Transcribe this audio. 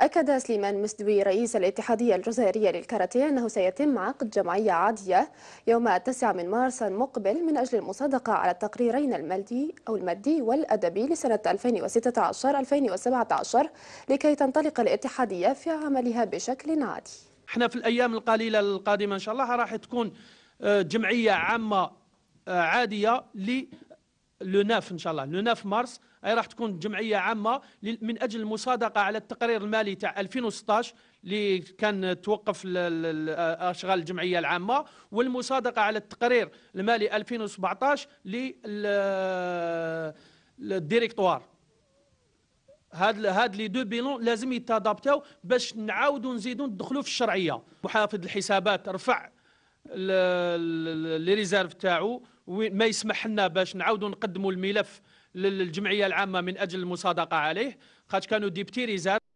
أكد سليمان مسدوي رئيس الاتحادية الجزائرية للكاراتيه أنه سيتم عقد جمعية عادية يوم 9 من مارس المقبل من أجل المصادقة على التقريرين المادي أو المادي والأدبي لسنة 2016-2017 لكي تنطلق الاتحادية في عملها بشكل عادي. احنا في الأيام القليلة القادمة إن شاء الله راح تكون آه، جمعية عامة آه، عادية لو 9 ان شاء الله لو 9 مارس اي راح تكون جمعيه عامه من اجل المصادقه على التقرير المالي تاع 2016 اللي كان توقف اشغال الجمعيه العامه والمصادقه على التقرير المالي 2017 للديريكتوار هاد هاد لي دو بيلون لازم يتادابتاو باش نعاودوا نزيدوا ندخلوا في الشرعيه محافظ الحسابات رفع لي ريزيرف تاعو ما يسمح لنا باش نعاودوا نقدموا الملف للجمعيه العامه من اجل المصادقه عليه خاطر كانوا ديبتيريزات